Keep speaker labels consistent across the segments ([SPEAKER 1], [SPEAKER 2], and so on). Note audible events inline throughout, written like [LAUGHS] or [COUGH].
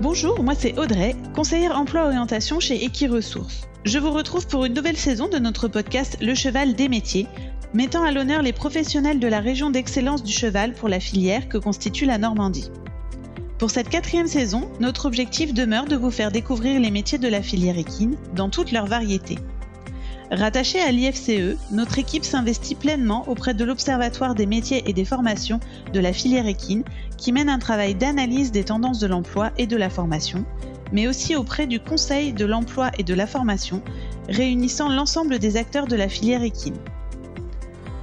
[SPEAKER 1] Bonjour, moi c'est Audrey, conseillère emploi-orientation chez Equiresources. Je vous retrouve pour une nouvelle saison de notre podcast Le cheval des métiers, mettant à l'honneur les professionnels de la région d'excellence du cheval pour la filière que constitue la Normandie. Pour cette quatrième saison, notre objectif demeure de vous faire découvrir les métiers de la filière équine dans toute leur variété. Rattachée à l'IFCE, notre équipe s'investit pleinement auprès de l'Observatoire des métiers et des formations de la filière équine, qui mène un travail d'analyse des tendances de l'emploi et de la formation, mais aussi auprès du Conseil de l'emploi et de la formation, réunissant l'ensemble des acteurs de la filière équine.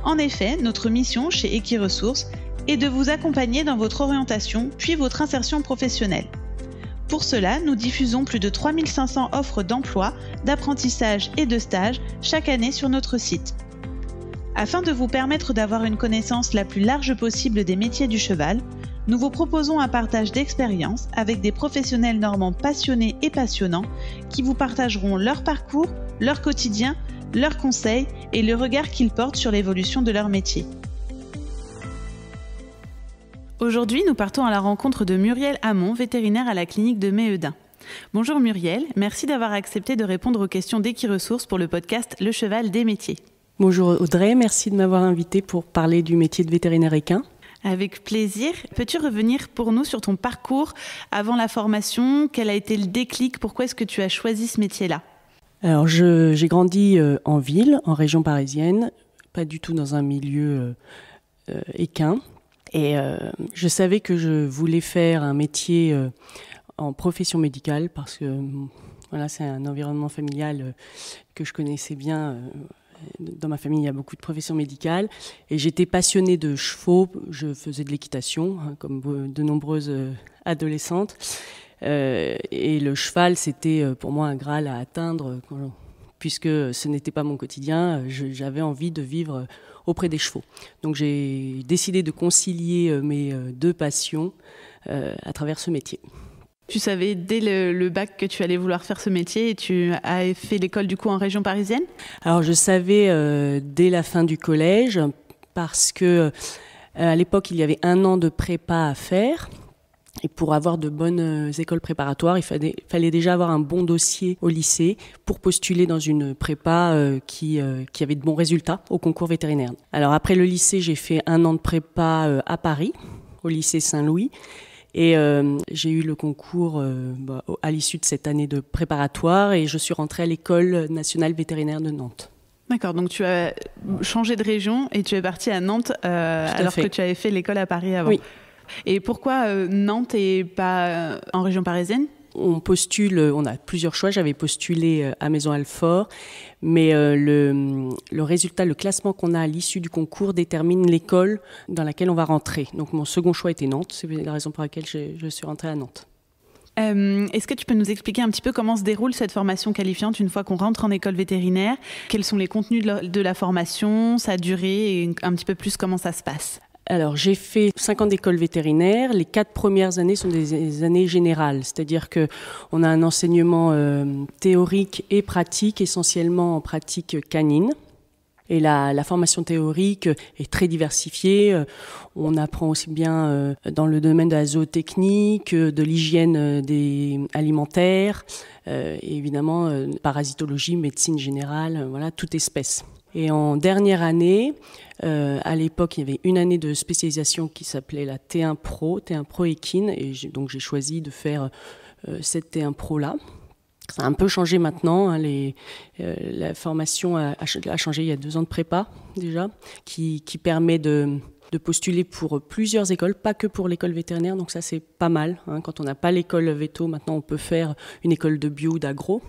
[SPEAKER 1] En effet, notre mission chez Equiresources est de vous accompagner dans votre orientation puis votre insertion professionnelle. Pour cela, nous diffusons plus de 3500 offres d'emploi, d'apprentissage et de stage chaque année sur notre site. Afin de vous permettre d'avoir une connaissance la plus large possible des métiers du cheval, nous vous proposons un partage d'expériences avec des professionnels normands passionnés et passionnants qui vous partageront leur parcours, leur quotidien, leurs conseils et le regard qu'ils portent sur l'évolution de leur métier. Aujourd'hui, nous partons à la rencontre de Muriel Hamon, vétérinaire à la clinique de Méhedin. Bonjour Muriel, merci d'avoir accepté de répondre aux questions d'Equiresources pour le podcast Le Cheval des métiers.
[SPEAKER 2] Bonjour Audrey, merci de m'avoir invité pour parler du métier de vétérinaire équin.
[SPEAKER 1] Avec plaisir. Peux-tu revenir pour nous sur ton parcours avant la formation Quel a été le déclic Pourquoi est-ce que tu as choisi ce métier-là
[SPEAKER 2] Alors, j'ai grandi euh, en ville, en région parisienne, pas du tout dans un milieu euh, euh, équin. Et euh, je savais que je voulais faire un métier euh, en profession médicale parce que mm, voilà, c'est un environnement familial euh, que je connaissais bien. Dans ma famille, il y a beaucoup de professions médicales. Et j'étais passionnée de chevaux. Je faisais de l'équitation, hein, comme de nombreuses adolescentes. et le cheval, c'était pour moi un graal à atteindre, puisque ce n'était pas mon quotidien. J'avais envie de vivre auprès des chevaux. Donc j'ai décidé de concilier euh, mes euh, deux passions euh, à travers ce métier.
[SPEAKER 1] Tu savais dès le, bac que tu allais vouloir faire ce métier et tu as fait l'école du coup en région parisienne
[SPEAKER 2] Alors je savais dès la fin du collège parce que à l'époque il y avait un an de prépa à faire et pour avoir de bonnes euh, écoles préparatoires, il fallait, fallait, déjà avoir un bon dossier au lycée pour postuler dans une prépa euh, euh, qui, avait de bons résultats au concours vétérinaire. Alors après le lycée, j'ai fait un an de prépa à Paris, au lycée Saint-Louis. Et j'ai eu le concours bah, à l'issue de cette année de préparatoire et je suis rentrée à l'école nationale vétérinaire
[SPEAKER 1] de Nantes. D'accord, donc tu as changé de région et tu es partie à Nantes alors que tu avais fait l'école à Paris avant. Oui. Et pourquoi euh, Nantes et pas euh, en région parisienne
[SPEAKER 2] on postule, euh, on a plusieurs choix. J'avais postulé à Maison Alfort, mais le, résultat, le classement qu'on a à l'issue du concours détermine l'école dans laquelle on va rentrer. Donc mon second choix était Nantes, c'est la raison pour laquelle je, suis rentrée à Nantes.
[SPEAKER 1] Est-ce que tu peux nous expliquer un petit peu comment se déroule cette formation qualifiante une fois qu'on rentre en école vétérinaire Quels sont les contenus de la, de la formation, sa durée et un petit peu plus comment ça se passe
[SPEAKER 2] alors, j'ai fait 5 ans d'école vétérinaire. Les 4 premières années sont des années générales, c'est-à-dire qu'on a un enseignement euh, théorique et pratique, essentiellement en pratique canine. Et la, formation théorique est très diversifiée. Euh, on apprend aussi bien euh, dans le domaine de la zootechnique, de l'hygiène des alimentaires, évidemment parasitologie, médecine générale, voilà, toute espèce. Et en dernière année, euh, à l'époque, il y avait une année de spécialisation qui s'appelait la T1 Pro, T1 Pro Equine, et donc j'ai choisi de faire euh, cette T1 Pro là. Ça a un peu changé maintenant. Hein, euh, la formation a, changé il y a deux ans de prépa déjà, qui, permet de, postuler pour plusieurs écoles, pas que pour l'école vétérinaire. Donc ça c'est pas mal. Hein. quand on n'a pas l'école veto maintenant on peut faire une école de bio, d'agro.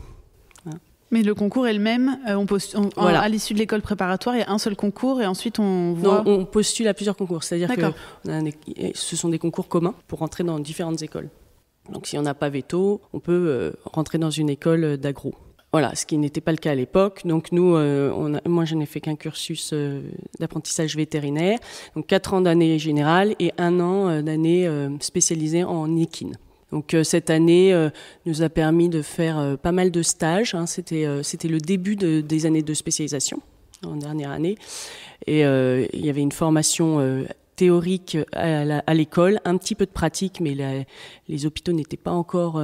[SPEAKER 1] Mais le concours est le même. Euh, on à l'issue de l'école préparatoire, il y a un seul concours et ensuite on voit. Non, on postule à
[SPEAKER 2] plusieurs concours. C'est-à-dire que ce sont des concours communs pour rentrer dans différentes écoles. Donc si on n'a pas veto, on peut euh, rentrer dans une école d'agro. Voilà, ce qui n'était pas le cas à l'époque. Donc nous, euh, on moi, je n'ai fait qu'un cursus d'apprentissage vétérinaire, donc quatre ans d'année générale et un an d'année spécialisée en équine. Donc euh, cette année euh, nous a permis de faire euh, pas mal de stages. Hein. c'était le début des années de spécialisation en dernière année, et il y avait une formation théorique à l'école, un petit peu de pratique, mais les hôpitaux n'étaient pas encore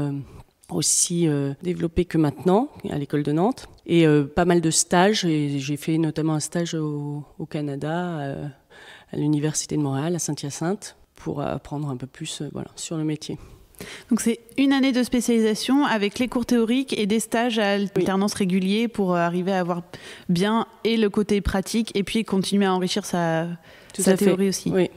[SPEAKER 2] aussi développés que maintenant à l'école de Nantes. Et pas mal de stages, et j'ai fait notamment un stage au, Canada, à l'Université de Montréal, à Saint-Hyacinthe, pour apprendre un peu plus sur le métier.
[SPEAKER 1] Donc c'est une année de spécialisation avec les cours théoriques et des stages à alternance régulier réguliers pour euh, arriver à avoir bien et le côté pratique et puis continuer à enrichir sa, théorie aussi. Oui.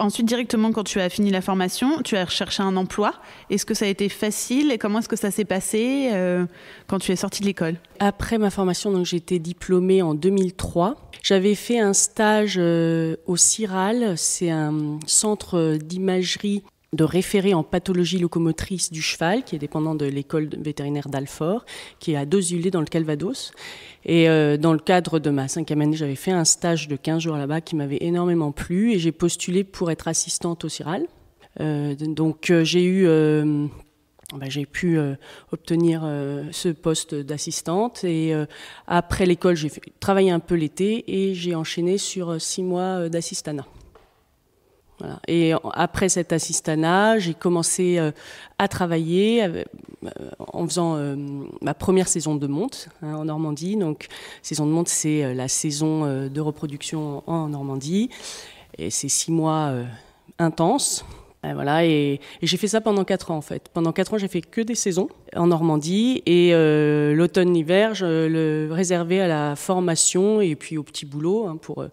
[SPEAKER 1] Ensuite, directement, quand tu as fini la formation, tu as recherché un emploi. Est-ce que ça a été facile et comment est-ce que ça s'est passé euh, quand tu es sortie de l'école Après ma formation, donc j'ai
[SPEAKER 2] été diplômée en 2003. J'avais fait un stage euh, au CIRAL, c'est un centre d'imagerie de référer en pathologie locomotrice du cheval, qui est dépendant de l'école vétérinaire d'Alfort, qui est à deux dans le Calvados. Et euh, dans le cadre de ma cinquième année, j'avais fait un stage de 15 jours là-bas qui m'avait énormément plu et j'ai postulé pour être assistante au CIRAL. Euh, donc euh, j'ai eu bah, j'ai pu obtenir ce poste d'assistante et après l'école j'ai travaillé un peu l'été et j'ai enchaîné sur six mois d'assistanat. Et après cet assistanat, j'ai commencé euh, à travailler euh, en faisant euh, ma première saison de monte hein, en Normandie. Donc, saison de monte, c'est la saison de reproduction en Normandie. Et c'est six mois intenses ben voilà, et, j'ai fait ça pendant quatre ans en fait. Pendant quatre ans, j'ai fait que des saisons en Normandie et euh, l'automne-hiver, je le réservais à la formation et puis au petit boulot hein, pour,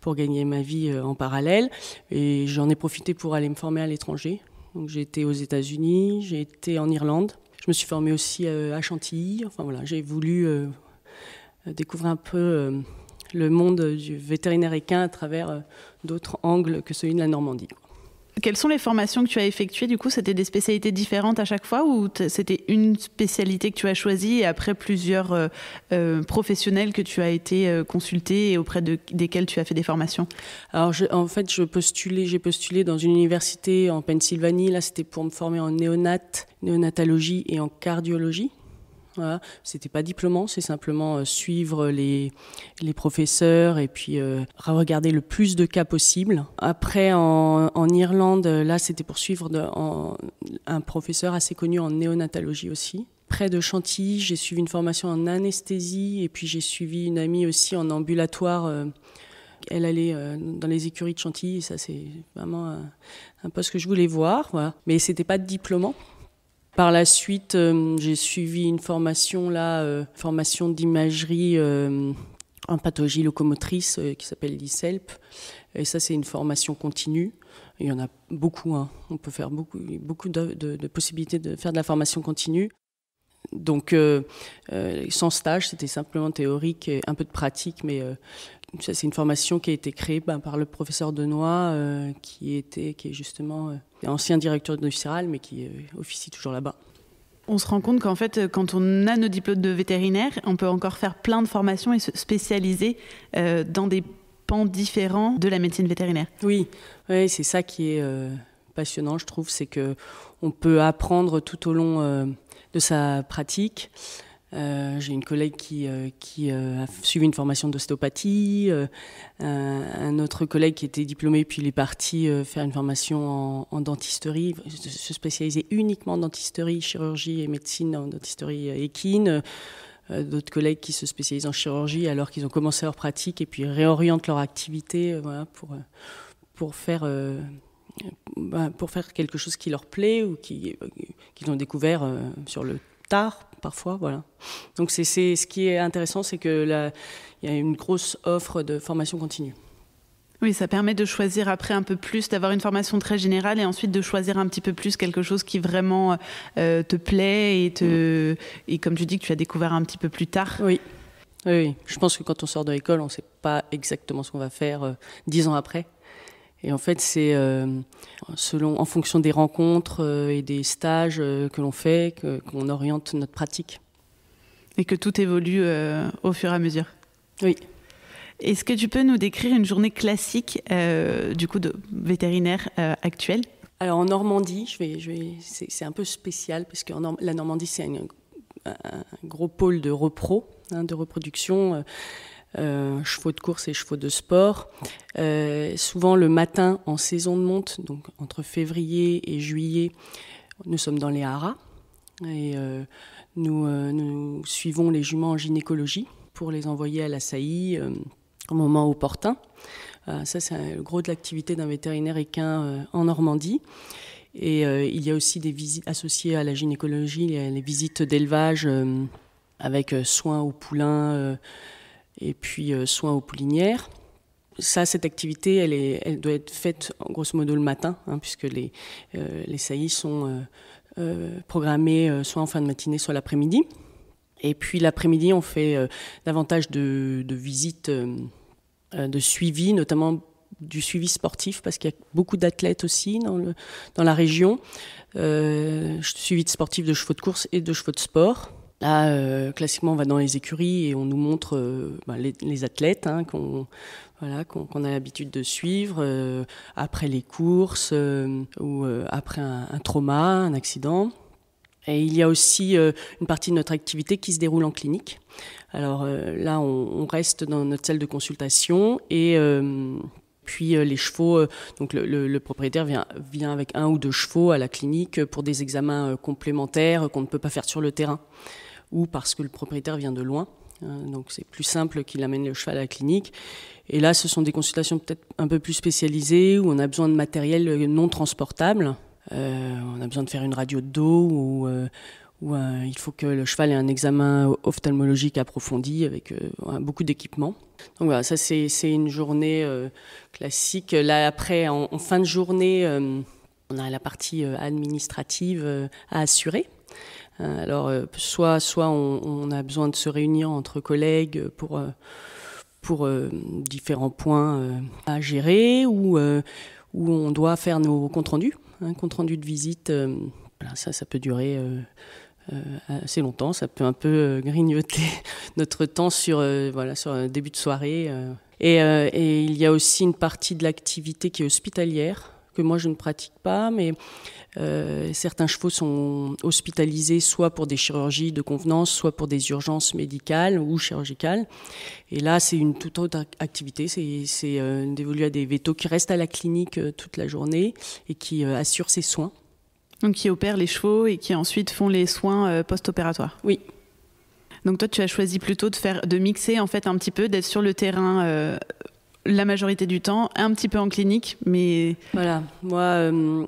[SPEAKER 2] pour gagner ma vie euh, en parallèle. Et j'en ai profité pour aller me former à l'étranger. Donc j'ai été aux États-Unis, j'ai été en Irlande. Je me suis formée aussi euh, à Chantilly. Enfin voilà, j'ai voulu découvrir un peu le monde du vétérinaire équin à travers d'autres angles
[SPEAKER 1] que celui de la Normandie. Quelles sont les formations que tu as effectuées Du coup, c'était des spécialités différentes à chaque fois ou c'était une spécialité que tu as choisie et après plusieurs euh, euh, professionnels que tu as été euh, consulté et auprès de, desquels tu as fait des formations Alors, en fait, je
[SPEAKER 2] postulais, j'ai postulé dans une université en Pennsylvanie. Là, c'était pour me former en néonat, néonatologie et en cardiologie. Ce C'était pas diplômant, c'est simplement euh, suivre les, les professeurs et puis euh, regarder le plus de cas possible. Après, en, en Irlande, là, c'était pour suivre de, un professeur assez connu en néonatologie aussi. Près de Chantilly, j'ai suivi une formation en anesthésie et puis j'ai suivi une amie aussi en ambulatoire. Euh, elle allait dans les écuries de Chantilly, ça c'est vraiment un, un, poste que je voulais voir, voilà. mais c'était pas diplômant. Par la suite, euh, j'ai suivi une formation là, euh, formation d'imagerie euh, en pathologie locomotrice qui s'appelle l'ISELP. Et ça, c'est une formation continue. Il y en a beaucoup. Hein. On peut faire beaucoup, de possibilités de faire de la formation continue. Donc, euh, euh, sans stage, c'était simplement théorique et un peu de pratique, mais euh, ça, c'est une formation qui a été créée ben, par le professeur Denois, qui était, qui est justement ancien directeur de CIRAL, mais qui officie toujours là-bas.
[SPEAKER 1] On se rend compte qu'en fait, quand on a nos diplômes de vétérinaire, on peut encore faire plein de formations et se spécialiser dans des pans différents de la médecine vétérinaire. Oui, oui c'est ça qui est passionnant, je trouve, c'est qu'on peut apprendre tout au
[SPEAKER 2] long de sa pratique. Euh, j'ai une collègue qui, euh, qui euh, a suivi une formation d'ostéopathie, un autre collègue qui était diplômé puis il est parti faire une formation en, dentisterie, se spécialiser uniquement en dentisterie, chirurgie et médecine en dentisterie équine. D'autres collègues qui se spécialisent en chirurgie alors qu'ils ont commencé leur pratique et puis réorientent leur activité voilà, pour, pour faire bah, pour faire quelque chose qui leur plaît ou qu'ils ont découvert euh, sur le tard parfois. Voilà. Donc c'est ce qui est intéressant, c'est qu'il y a une grosse offre de formation continue.
[SPEAKER 1] Oui, ça permet de choisir après un peu plus, d'avoir une formation très générale et ensuite de choisir un petit peu plus quelque chose qui vraiment euh, te plaît et, te, mm. et comme tu dis que tu as découvert un petit peu plus tard. Oui. Oui,
[SPEAKER 2] je pense que quand on sort de l'école, on ne sait pas exactement ce qu'on va faire euh, dix ans après. Et en fait, c'est euh, selon, en fonction des rencontres euh, et des stages euh, que l'on
[SPEAKER 1] fait, qu'on oriente notre pratique. Et que tout évolue au fur et à mesure. Oui. Est-ce que tu peux nous décrire une journée classique du coup de vétérinaire actuelle
[SPEAKER 2] Alors en Normandie, je vais, je vais, c'est, un peu spécial parce que la Normandie c'est un, gros pôle de repro, hein, de reproduction. Euh, chevaux de course et chevaux de sport. Euh, souvent le matin en saison de monte, donc entre février et juillet, nous sommes dans les haras et euh, nous, suivons les juments en gynécologie pour les envoyer à la saillie au moment opportun. ça, c'est le gros de l'activité d'un vétérinaire équin en Normandie. Et il y a aussi des visites associées à la gynécologie, il y a les visites d'élevage avec soins aux poulains et puis euh, soins aux poulinières. Ça, cette activité, elle, doit être faite grosso modo le matin, hein, puisque euh, les, saillies sont euh, programmées soit en fin de matinée, soit l'après-midi. Et puis l'après-midi, on fait davantage de, visites, de suivi, notamment du suivi sportif parce qu'il y a beaucoup d'athlètes aussi dans, la région. suivi de sportifs de chevaux de course et de chevaux de sport. Là, euh, classiquement, on va dans les écuries et on nous montre euh, bah, les, athlètes hein, qu'on a l'habitude de suivre euh, après les courses ou après un, trauma, un accident. Et il y a aussi une partie de notre activité qui se déroule en clinique. Alors là, on, reste dans notre salle de consultation et puis les chevaux, donc le, propriétaire vient, avec un ou deux chevaux à la clinique pour des examens complémentaires qu'on ne peut pas faire sur le terrain ou parce que le propriétaire vient de loin. Hein, donc c'est plus simple qu'il amène le cheval à la clinique. Et là, ce sont des consultations peut-être un peu plus spécialisées où on a besoin de matériel non transportable. Euh, on a besoin de faire une radio de dos ou, euh, euh, il faut que le cheval ait un examen ophtalmologique approfondi avec beaucoup d'équipement. Donc voilà, ça c'est une journée classique. Là après, en fin de journée, on a la partie administrative à assurer euh, alors, euh, soit, soit on, a besoin de se réunir entre collègues pour, euh, pour différents points à gérer, ou, on doit faire nos comptes rendus, un hein, compte rendu de visite. Ben, ça, ça peut durer assez longtemps. Ça peut un peu [LAUGHS] grignoter notre temps sur, voilà, sur un début de soirée. et, il y a aussi une partie de l'activité qui est hospitalière moi je ne pratique pas, mais euh, certains chevaux sont hospitalisés soit pour des chirurgies de convenance, soit pour des urgences médicales ou chirurgicales. Et là, c'est une toute autre activité. C'est euh, dévolu à des vétos qui restent à la clinique
[SPEAKER 1] euh, toute la journée et qui euh, assurent ces soins. Donc qui opèrent les chevaux et qui ensuite font les soins post-opératoires. Oui, donc toi, tu as choisi plutôt de faire, de mixer en fait un petit peu, d'être sur le terrain la majorité du temps, un petit peu en clinique, mais... Voilà, moi, euh,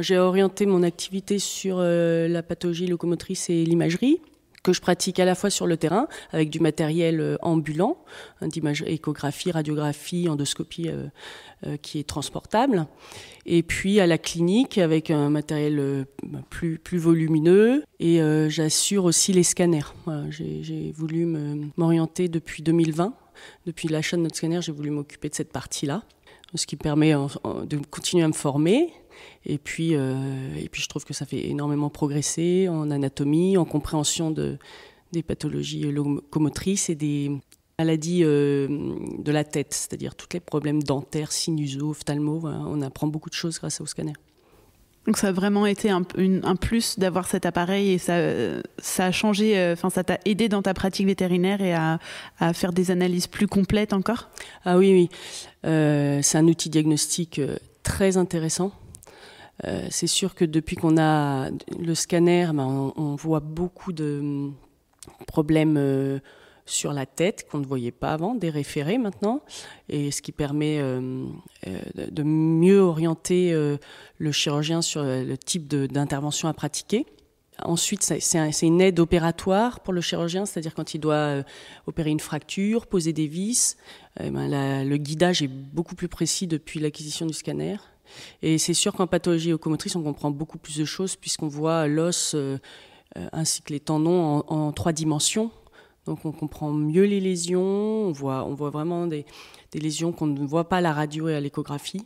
[SPEAKER 1] j'ai orienté mon activité sur euh, la pathologie
[SPEAKER 2] locomotrice et l'imagerie que je pratique à la fois sur le terrain avec du matériel euh, ambulant, hein, échographie, radiographie, endoscopie qui est transportable, et puis à la clinique avec un matériel plus, plus volumineux. Et j'assure aussi les scanners. j'ai, voulu m'orienter depuis 2020 depuis l'achat de notre scanner, j'ai voulu m'occuper de cette partie-là, ce qui permet de continuer à me former. Et puis, euh, et puis, je trouve que ça fait énormément progresser en anatomie, en compréhension de, des pathologies locomotrices et des maladies euh, de la tête, c'est-à-dire tous les problèmes dentaires, sinusaux, ophtalmo. on apprend beaucoup de choses grâce au scanner.
[SPEAKER 1] Donc ça a vraiment été un, plus d'avoir cet appareil et ça, ça a changé, euh, enfin ça t'a aidé dans ta pratique vétérinaire et à, faire des analyses plus complètes encore Ah oui, oui. Euh, c'est un outil diagnostique euh,
[SPEAKER 2] très intéressant. c'est sûr que depuis qu'on a le scanner, ben, on, on, voit beaucoup de hum, problèmes sur la tête qu'on ne voyait pas avant, des référés maintenant, et ce qui permet euh, euh, de mieux orienter euh, le chirurgien sur le type d'intervention à pratiquer. Ensuite, c'est une aide opératoire pour le chirurgien, c'est-à-dire quand il doit opérer une fracture, poser des vis, eh ben, le guidage est beaucoup plus précis depuis l'acquisition du scanner. Et c'est sûr qu'en pathologie locomotrice, on comprend beaucoup plus de choses puisqu'on voit l'os ainsi que les tendons en trois dimensions. Donc on comprend mieux les lésions, on voit, on voit vraiment des, lésions qu'on ne voit pas à la radio et à l'échographie.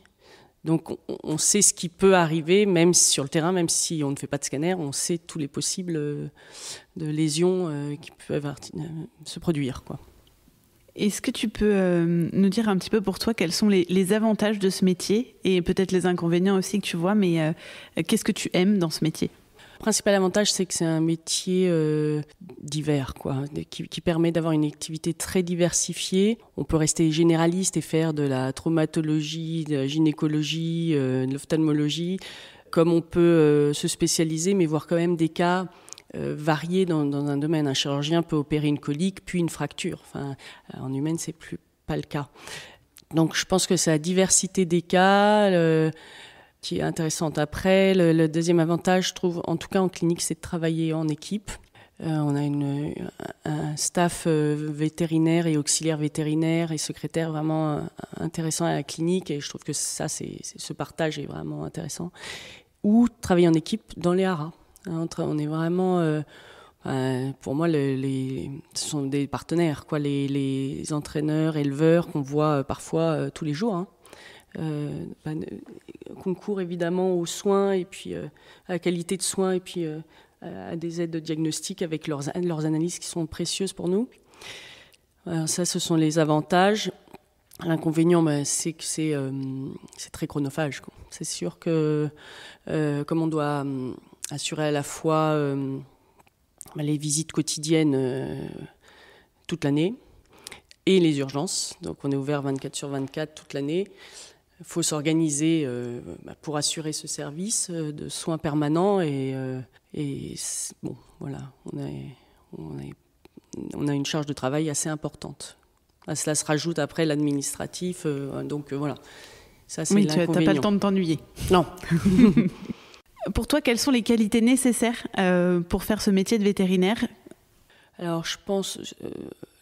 [SPEAKER 2] Donc on, sait ce qui peut arriver, même sur le terrain, même si on ne fait pas de scanner, on sait tous les possibles
[SPEAKER 1] euh, de lésions euh, qui peuvent euh, se produire. Quoi. Est-ce que tu peux nous dire un petit peu pour toi quels sont les, avantages de ce métier et peut-être les inconvénients aussi que tu vois, mais qu'est-ce que tu aimes dans ce métier Principal avantage, c'est que
[SPEAKER 2] c'est un métier euh, divers, quoi, qui, permet d'avoir une activité très diversifiée. On peut rester généraliste et faire de la traumatologie, de la gynécologie, euh, de l'ophtalmologie, comme on peut euh, se spécialiser, mais voir quand même des cas variés dans, un domaine. Un chirurgien peut opérer une colique, puis une fracture. Enfin, en humaine, c'est plus pas le cas. Donc, je pense que c'est la diversité des cas est intéressante. Après, le, deuxième avantage, je trouve, en tout cas en clinique, c'est de travailler en équipe. Euh, on a une, un staff euh, vétérinaire et auxiliaire vétérinaire et secrétaire vraiment euh, intéressant à la clinique et je trouve que ça, c'est, ce partage est vraiment intéressant. Ou travailler en équipe dans les haras. Hein, on est vraiment, pour moi, les, ce sont des partenaires, quoi, les, entraîneurs, éleveurs qu'on voit parfois tous les jours. Hein. Euh, bah, concours évidemment aux soins et puis euh, à la qualité de soins et puis euh, à des aides de diagnostic avec leurs, leurs analyses qui sont précieuses pour nous. ça, ce sont les avantages. L'inconvénient, bah, c'est que c'est très chronophage. C'est sûr que comme on doit hum, assurer à la fois hum, bah, les visites quotidiennes toute l'année et les urgences, donc on est ouvert 24 sur 24 toute l'année, il faut s'organiser euh, bah, pour assurer ce service euh, de soins permanents et, euh, bon, voilà, on a, on, a, une charge de travail assez importante. À cela se rajoute après l'administratif, donc voilà. Ça, c'est oui, tu n'as pas le temps de
[SPEAKER 1] t'ennuyer. Non. [LAUGHS] pour toi, quelles sont les qualités nécessaires pour faire ce métier de vétérinaire alors, je pense, euh,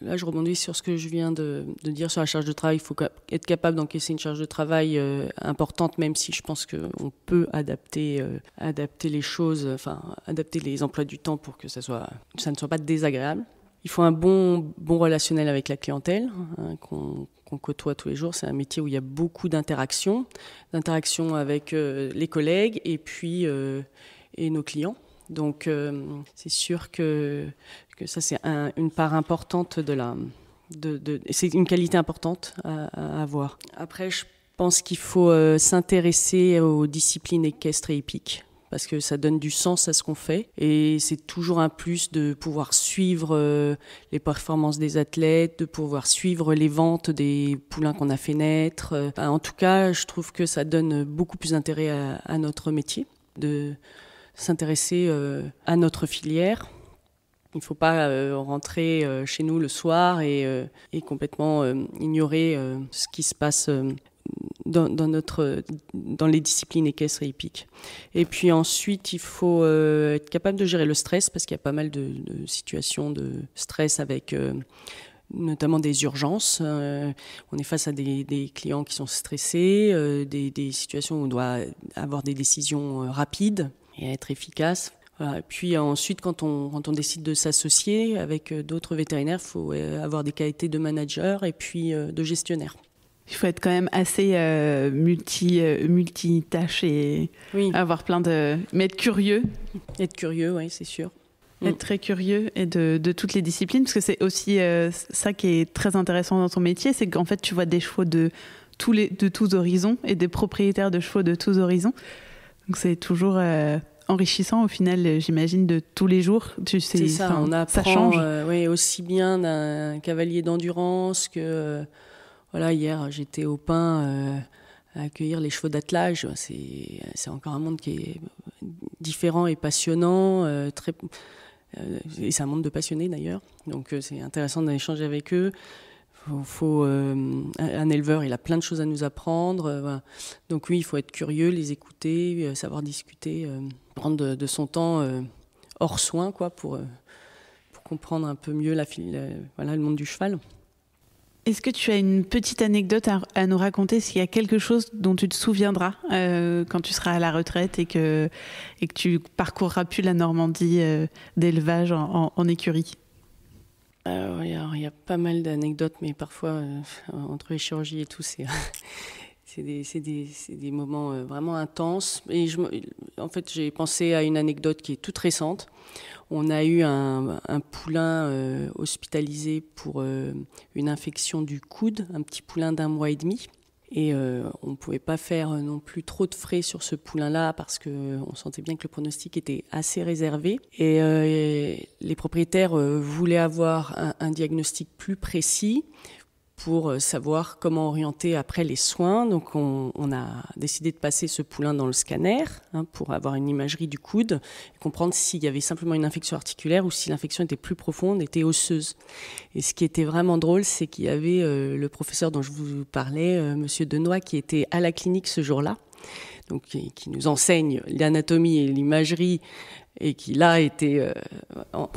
[SPEAKER 1] là, je rebondis sur ce que je
[SPEAKER 2] viens de, dire sur la charge de travail. Il faut être capable d'encaisser une charge de travail euh, importante, même si je pense qu'on peut adapter, euh, adapter les choses, enfin, adapter les emplois du temps pour que ça, ne soit pas désagréable. Il faut un bon, bon relationnel avec la clientèle, hein, qu'on côtoie tous les jours. C'est un métier où il y a beaucoup d'interactions, d'interactions avec les collègues et puis et nos clients. Donc euh, c'est sûr que, ça c'est une part importante de la... c'est une qualité importante à, avoir. Après, je pense qu'il faut euh, s'intéresser aux disciplines équestres et hippiques parce que ça donne du sens à ce qu'on fait et c'est toujours un plus de pouvoir suivre euh, les performances des athlètes, de pouvoir suivre les ventes des poulains qu'on a fait naître. en tout cas, je trouve que ça donne beaucoup plus d'intérêt à, à notre métier de s'intéresser euh, à notre filière. Il ne faut pas euh, rentrer euh, chez nous le soir et, complètement ignorer ce qui se passe dans, notre, dans les disciplines équestres et hippiques. Et puis ensuite, il faut être capable de gérer le stress parce qu'il y a pas mal de, situations de stress avec notamment des urgences. on est face à des, clients qui sont stressés, des, des, situations où on doit avoir des décisions rapides et à être efficace. puis ensuite, quand on, quand on décide de s'associer avec euh, d'autres vétérinaires, il faut euh, avoir des qualités de manager et puis euh, de gestionnaire.
[SPEAKER 1] Il faut être quand même assez multi, multitâche et avoir plein de. Mais être curieux. Être curieux, oui, c'est sûr. Mm. Être très curieux et de, de, toutes les disciplines, parce que c'est aussi ça qui est très intéressant dans ton métier, c'est qu'en fait, tu vois des chevaux de tous, les, de tous horizons et des propriétaires de chevaux de tous horizons c'est toujours euh, enrichissant au final, euh, j'imagine, de tous les jours. c'est ça, on apprend, change.
[SPEAKER 2] Euh, aussi bien d'un cavalier d'endurance que voilà hier j'étais au pain à accueillir les chevaux d'attelage. C'est, encore un monde qui est différent et passionnant, très c'est un monde de passionnés d'ailleurs, donc c'est intéressant d'échanger avec eux faut, euh, un éleveur, il a plein de choses à nous apprendre. Euh, Donc oui, il faut être curieux, les écouter, euh, savoir discuter, prendre de, son temps hors soin, quoi, pour, comprendre un peu mieux la, le monde du cheval.
[SPEAKER 1] Est-ce que tu as une petite anecdote à, nous raconter s'il y a quelque chose dont tu te souviendras quand tu seras à la retraite et que, et que tu parcourras plus la Normandie d'élevage en écurie
[SPEAKER 2] il y, a pas mal d'anecdotes, mais parfois, euh, entre les chirurgies et tout, c'est. [LAUGHS] des, des, moments euh, vraiment intenses. Et en fait, j'ai pensé à une anecdote qui est toute récente. On a eu un, poulain euh, hospitalisé pour une infection du coude, un petit poulain d'un mois et demi. Et euh, on ne pouvait pas faire euh, non plus trop de frais sur ce poulain-là parce qu'on euh, sentait bien que le pronostic était assez réservé. Et, les propriétaires voulaient avoir un, diagnostic plus précis pour euh, savoir comment orienter après les soins. Donc on, a décidé de passer ce poulain dans le scanner hein, pour avoir une imagerie du coude, comprendre s'il y avait simplement une infection articulaire ou si l'infection était plus profonde, était osseuse. Et ce qui était vraiment drôle, c'est qu'il y avait euh, le professeur dont je vous parlais, euh, Monsieur Denois, qui était à la clinique ce jour-là. Donc, qui, nous enseigne l'anatomie et l'imagerie, et qui là était en,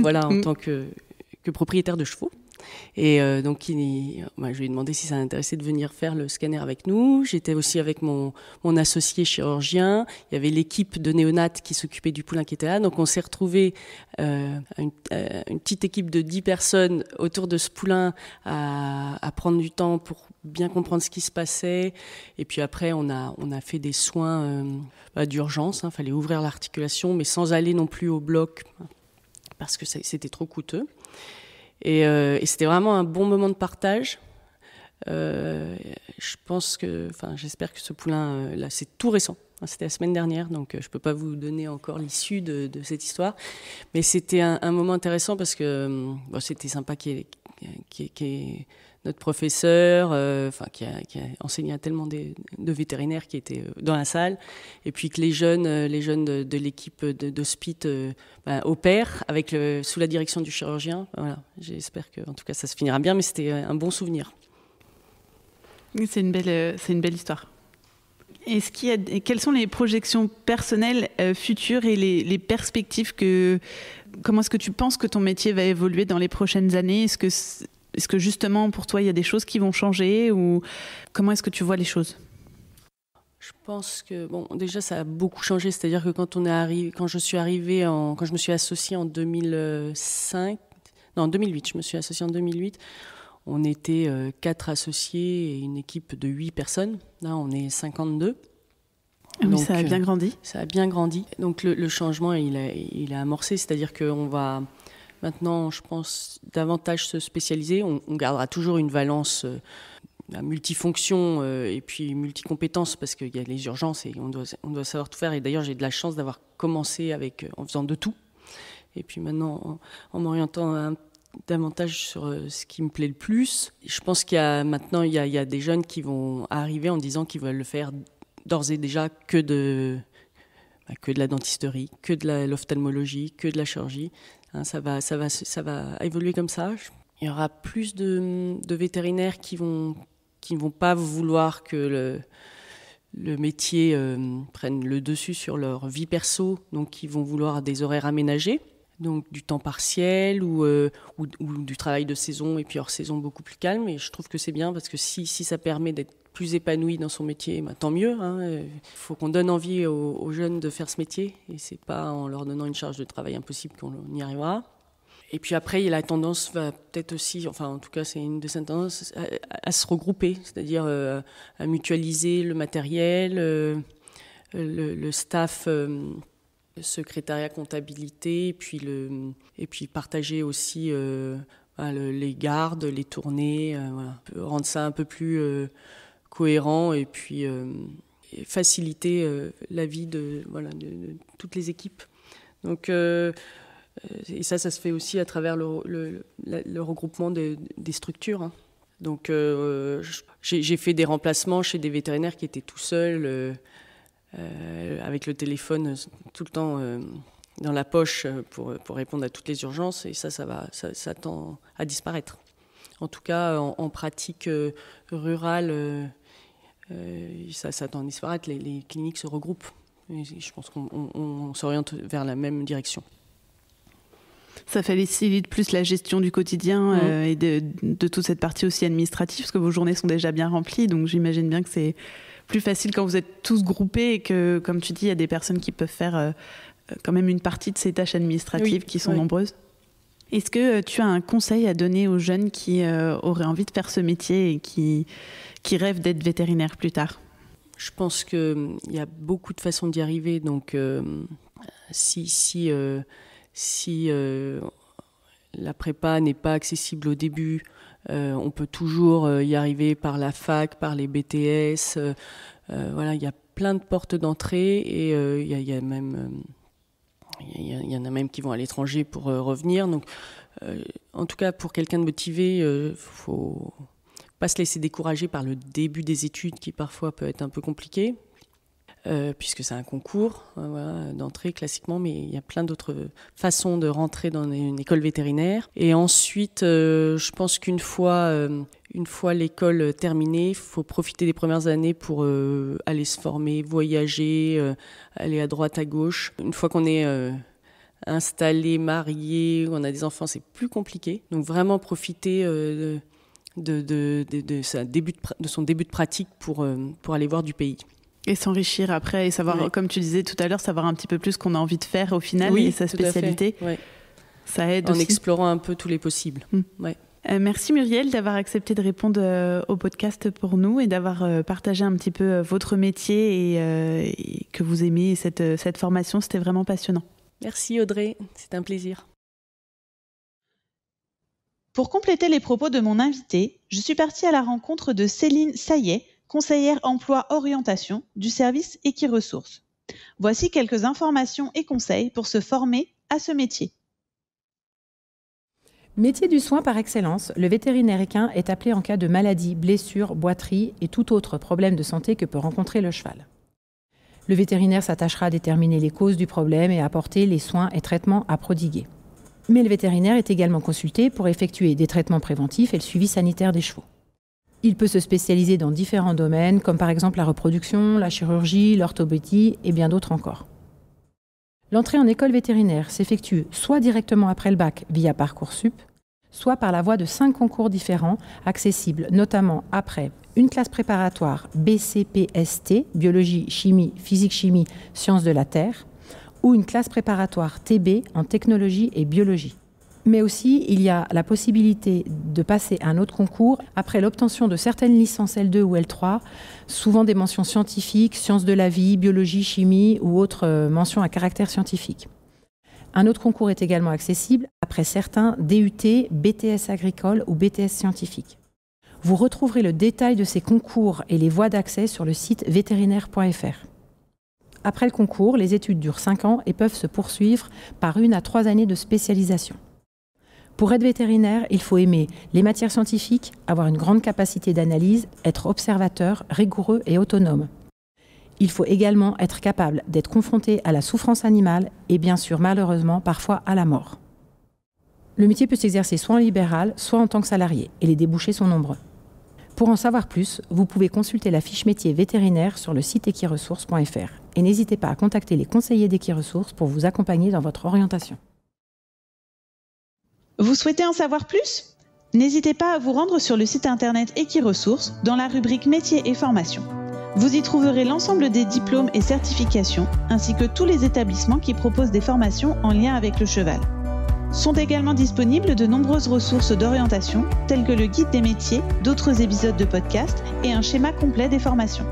[SPEAKER 2] voilà en [LAUGHS] mm. tant que, que propriétaire de chevaux. Et euh, donc, bah, je lui ai demandé si ça intéressait de venir faire le scanner avec nous. J'étais aussi avec mon, mon associé chirurgien. Il y avait l'équipe de néonates qui s'occupait du poulain qui était là. Donc, on s'est retrouvé euh, euh, une, petite équipe de 10 personnes autour de ce poulain à, prendre du temps pour bien comprendre ce qui se passait. Et puis après, on a, on a fait des soins bah, d'urgence. Il hein. fallait ouvrir l'articulation, mais sans aller non plus au bloc parce que c'était trop coûteux. Euh, et, c'était vraiment un bon moment de partage. Euh, je pense que, enfin, j'espère que ce poulain, euh, là, c'est tout récent. c'était la semaine dernière, donc je ne peux pas vous donner encore l'issue de, cette histoire. Mais c'était un, moment intéressant parce que c'était sympa qu'il y, ait notre professeur, euh, enfin qui, a, enseigné à tellement de, vétérinaires qui étaient euh, dans la salle, et puis que les jeunes, euh, les jeunes de, l'équipe d'hospite ben, opèrent avec le, sous la direction du chirurgien. Voilà, j'espère que en tout cas ça se finira bien, mais
[SPEAKER 1] c'était un bon souvenir. C'est une belle, c'est une belle histoire. Et ce quelles sont les projections personnelles futures et les, les, perspectives que comment est-ce que tu penses que ton métier va évoluer dans les prochaines années Est-ce que est-ce que justement pour toi il y a des choses qui vont changer ou comment est-ce que tu vois les choses
[SPEAKER 2] je pense que bon, déjà ça a beaucoup changé, c'est-à-dire que quand on est arrivé, quand je suis arrivée, en, quand je me suis associée en 2005, non 2008, je me suis associée en 2008, on était euh, quatre associés et une équipe de huit personnes. Là, on est 52. Ah ça a bien euh, grandi. ça a bien grandi. Donc le, changement, il a, il a amorcé, c'est-à-dire qu'on va Maintenant, je pense davantage se spécialiser. On, gardera toujours une valence euh, multifonction euh, et puis multicompétence parce qu'il y a les urgences et on doit, on doit savoir tout faire. Et d'ailleurs, j'ai de la chance d'avoir commencé avec, euh, en faisant de tout. Et puis maintenant, en, m'orientant davantage sur ce qui me plaît le plus. Je pense qu'il y a maintenant, il il y a, des jeunes qui vont arriver en disant qu'ils veulent le faire d'ores et déjà que de, bah, que de la dentisterie, que de l'ophtalmologie, que de la chirurgie. Hein, ça, va, ça, va, ça va évoluer comme ça. Il y aura plus de, vétérinaires qui vont qui ne vont pas vouloir que le, le métier euh, prenne le dessus sur leur vie perso, donc qui vont vouloir des horaires aménagés, donc du temps partiel euh, ou, du travail de saison et puis hors saison beaucoup plus calme. Et je trouve que c'est bien parce que si, si ça permet d'être plus épanoui dans son métier, bah, tant mieux. Hein. Il faut qu'on donne envie aux, jeunes de faire ce métier, et c'est pas en leur donnant une charge de travail impossible qu'on y arrivera. Et puis après, il la tendance va peut-être aussi, enfin en tout cas c'est une de ces tendances, à, se regrouper, c'est-à-dire euh, à mutualiser le matériel, euh, le, staff le euh, secrétariat comptabilité, et puis, le, et puis partager aussi bah, les gardes, les tournées, rendre ça un peu plus cohérent et puis euh, faciliter euh, la vie de, voilà, de, toutes les équipes. Donc, euh, et ça, ça se fait aussi à travers le, regroupement des structures. Hein. Donc, j'ai fait des remplacements chez des vétérinaires qui étaient tout seuls, avec le téléphone tout le temps dans la poche pour, répondre à toutes les urgences. Et ça, ça, va, ça, tend à disparaître. En tout cas, en pratique rurale euh, ça, ça tend à disparaître, les, les cliniques se regroupent. je pense qu'on s'oriente vers la même direction.
[SPEAKER 1] Ça facilite plus la gestion du quotidien mmh. euh, et de, toute cette partie aussi administrative, parce que vos journées sont déjà bien remplies, donc j'imagine bien que c'est plus facile quand vous êtes tous groupés et que, comme tu dis, il y a des personnes qui peuvent faire euh, quand même une partie de ces tâches administratives qui sont nombreuses. Est-ce que euh, tu as un conseil à donner aux jeunes qui euh, auraient envie de faire ce métier et qui, qui rêvent d'être vétérinaire plus tard Je pense
[SPEAKER 2] qu'il mm, y a beaucoup de façons d'y arriver. Donc, euh, si, si, si la prépa n'est pas accessible au début, on peut toujours y arriver par la fac, par les BTS. voilà, il y a plein de portes d'entrée et il y, a même il y, en a même qui vont à l'étranger pour euh, revenir. Donc, euh, en tout cas, pour quelqu'un de motivé, il euh, faut pas se laisser décourager par le début des études qui parfois peut être un peu compliqué. puisque c'est un concours hein, d'entrée classiquement, mais il y a plein d'autres façons de rentrer dans une école vétérinaire. Et ensuite, je pense qu'une fois une fois l'école terminée, il faut profiter des premières années pour euh, aller se former, voyager, euh, aller à droite, à gauche. Une fois qu'on est euh, installé, marié, on a des enfants, c'est plus compliqué. Donc vraiment profiter de, de, son début de pratique pour, aller voir du pays.
[SPEAKER 1] Et s'enrichir après et savoir, comme tu disais tout à l'heure, savoir un petit peu plus ce qu'on a envie de faire au final et sa spécialité. Ça aide En explorant un peu tous les possibles. Mmh. Euh, merci Muriel d'avoir accepté de répondre euh, au podcast pour nous et d'avoir euh, partagé un petit peu votre métier et, que vous aimez cette, cette formation. C'était vraiment passionnant. Merci Audrey, c'est un plaisir. Pour compléter les propos de mon invité, je suis partie à la rencontre de Céline Saillet, conseillère emploi-orientation du service Equiresources. Voici quelques informations et conseils pour se former à ce
[SPEAKER 3] métier. Métier du soin par excellence, le vétérinaire équin est appelé en cas de maladie, blessure, boiterie et tout autre problème de santé que peut rencontrer le cheval. Le vétérinaire s'attachera à déterminer les causes du problème et à apporter les soins et traitements à prodiguer. Mais le vétérinaire est également consulté pour effectuer des traitements préventifs et le suivi sanitaire des chevaux. Il peut se spécialiser dans différents domaines, comme par exemple la reproduction, la chirurgie, l'orthopédie et bien d'autres encore. L'entrée en école vétérinaire s'effectue soit directement après le bac via Parcoursup, soit par la voie de cinq concours différents, accessibles notamment après une classe préparatoire BCPST, biologie, chimie, physique-chimie, sciences de la Terre, ou une classe préparatoire TB en technologie et biologie mais aussi il y a la possibilité de passer un autre concours après l'obtention de certaines licences L2 ou L3, souvent des mentions scientifiques, sciences de la vie, biologie, chimie ou autres euh, mentions à caractère scientifique. Un autre concours est également accessible après certains DUT, BTS agricole ou BTS scientifique. Vous retrouverez le détail de ces concours et les voies d'accès sur le site vétérinaire.fr. Après le concours, les études durent 5 ans et peuvent se poursuivre par une à trois années de spécialisation. Pour être vétérinaire, il faut aimer les matières scientifiques, avoir une grande capacité d'analyse, être observateur, rigoureux et autonome. Il faut également être capable d'être confronté à la souffrance animale et bien sûr malheureusement parfois à la mort. Le métier peut s'exercer soit en libéral, soit en tant que salarié, et les débouchés sont nombreux. Pour en savoir plus, vous pouvez consulter la fiche métier vétérinaire sur le site equiresources.fr et n'hésitez pas à contacter les conseillers d'Equiresources pour vous accompagner dans votre orientation. Vous souhaitez en savoir plus N'hésitez pas à vous rendre
[SPEAKER 1] sur le site internet Equiresources dans la rubrique Métiers et formations. Vous y trouverez l'ensemble des diplômes et certifications, ainsi que tous les établissements qui proposent des formations en lien avec le cheval. Sont également disponibles de nombreuses ressources d'orientation, telles que le guide des métiers, d'autres épisodes de podcast et un schéma complet des formations.